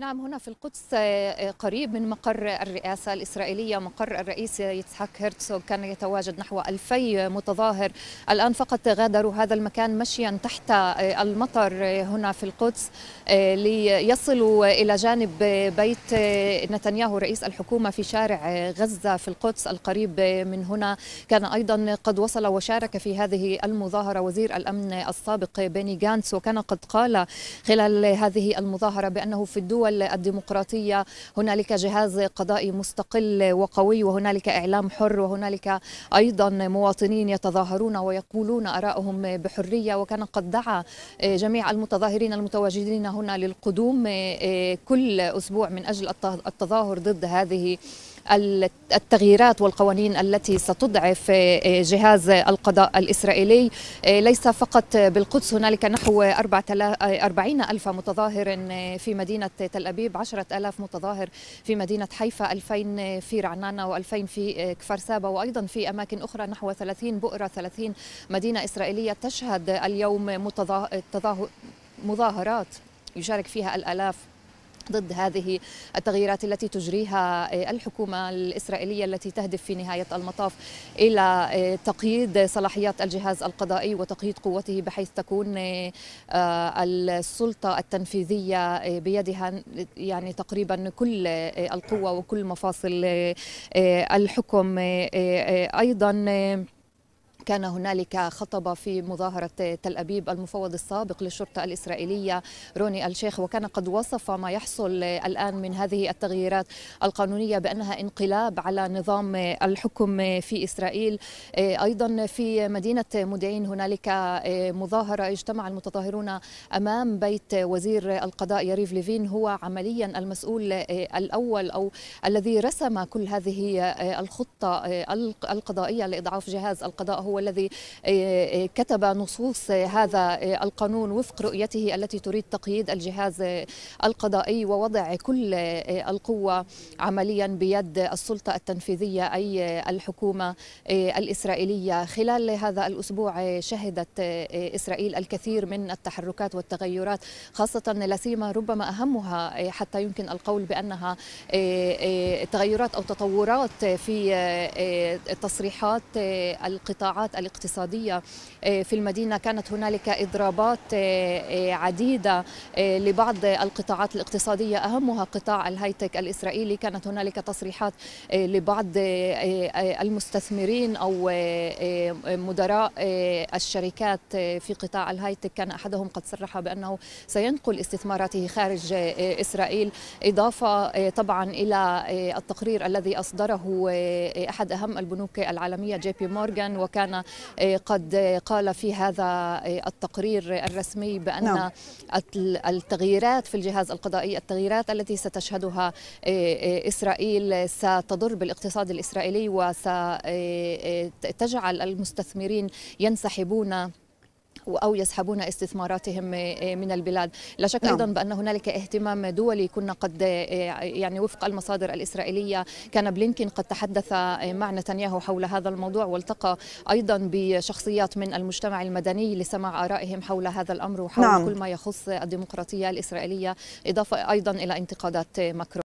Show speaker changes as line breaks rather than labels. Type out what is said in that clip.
نعم هنا في القدس آه، آه، قريب من مقر الرئاسة الإسرائيلية مقر الرئيس يتحك هيرتسوغ كان يتواجد نحو ألفي متظاهر الآن فقط غادروا هذا المكان مشيا تحت آه، المطر هنا في القدس ليصلوا إلى جانب بيت نتنياهو رئيس الحكومة في شارع غزة في القدس القريب من هنا كان أيضا قد وصل وشارك في هذه المظاهرة وزير الأمن السابق بيني جانس وكان قد قال خلال هذه المظاهرة بأنه في الدول الدول الديمقراطية هنالك جهاز قضائي مستقل وقوي وهنالك إعلام حر وهنالك أيضا مواطنين يتظاهرون ويقولون آرائهم بحرية وكان قد دعا جميع المتظاهرين المتواجدين هنا للقدوم كل أسبوع من أجل التظاهر ضد هذه التغييرات والقوانين التي ستضعف آه، جهاز القضاء الإسرائيلي آه، ليس فقط بالقدس هنالك نحو 40 ألف متظاهر آه، في مدينة تل أبيب 10 ألاف متظاهر في مدينة حيفا 2000 في رعنانة و2000 في كفر سابا وأيضا في أماكن أخرى نحو 30 بؤرة 30 مدينة إسرائيلية تشهد اليوم مظاهرات يشارك فيها الآلاف ضد هذه التغييرات التي تجريها آه، الحكومه الاسرائيليه التي تهدف في نهايه المطاف الى آه، تقييد صلاحيات الجهاز القضائي وتقييد قوته بحيث تكون آه، السلطه التنفيذيه بيدها يعني تقريبا كل القوه وكل مفاصل الحكم ايضا كان هنالك خطب في مظاهرة تل أبيب المفوض السابق للشرطة الإسرائيلية روني الشيخ وكان قد وصف ما يحصل الآن من هذه التغييرات القانونية بأنها انقلاب على نظام الحكم في إسرائيل آه، أيضا في مدينة مودعين هنالك آه، مظاهرة اجتمع المتظاهرون أمام بيت وزير القضاء يريف ليفين هو عمليا المسؤول آه، الأول أو الذي رسم كل هذه الخطة القضائية لإضعاف جهاز القضاء هو الذي آه، آه، كتب نصوص هذا آه، القانون وفق رؤيته التي تريد تقييد الجهاز القضائي ووضع كل القوة عمليا بيد السلطة التنفيذية أي الحكومة الإسرائيلية خلال هذا الأسبوع شهدت إسرائيل الكثير من التحركات والتغيرات خاصة لاسيما ربما أهمها حتى يمكن القول بأنها تغيرات أو تطورات في تصريحات القطاع القطاعات الاقتصادية آه، في المدينة كانت هنالك إضرابات آه، آه، عديدة لبعض القطاعات الاقتصادية أهمها قطاع الهايتك الإسرائيلي كانت هنالك تصريحات لبعض المستثمرين أو مدراء الشركات في قطاع الهايتك كان أحدهم قد صرح بأنه سينقل استثماراته خارج إسرائيل إضافة طبعا إلى التقرير الذي أصدره أحد أهم البنوك العالمية جي بي مورغان وكان كان آه، قد آه، قال في هذا آه، التقرير الرسمي بأن نعم. التغييرات في الجهاز القضائي التغييرات التي ستشهدها إسرائيل ستضر بالاقتصاد الإسرائيلي وستجعل المستثمرين ينسحبون أو يسحبون استثماراتهم آه، آه، من البلاد لا شك نعم. أيضا بأن هنالك اهتمام دولي كنا قد آه، يعني وفق المصادر الإسرائيلية كان بلينكين قد تحدث مع نتنياهو حول هذا الموضوع والتقى أيضا بشخصيات من المجتمع المدني لسماع آرائهم حول هذا الأمر وحول نعم. كل ما يخص الديمقراطية الإسرائيلية إضافة أيضا إلى انتقادات ماكرون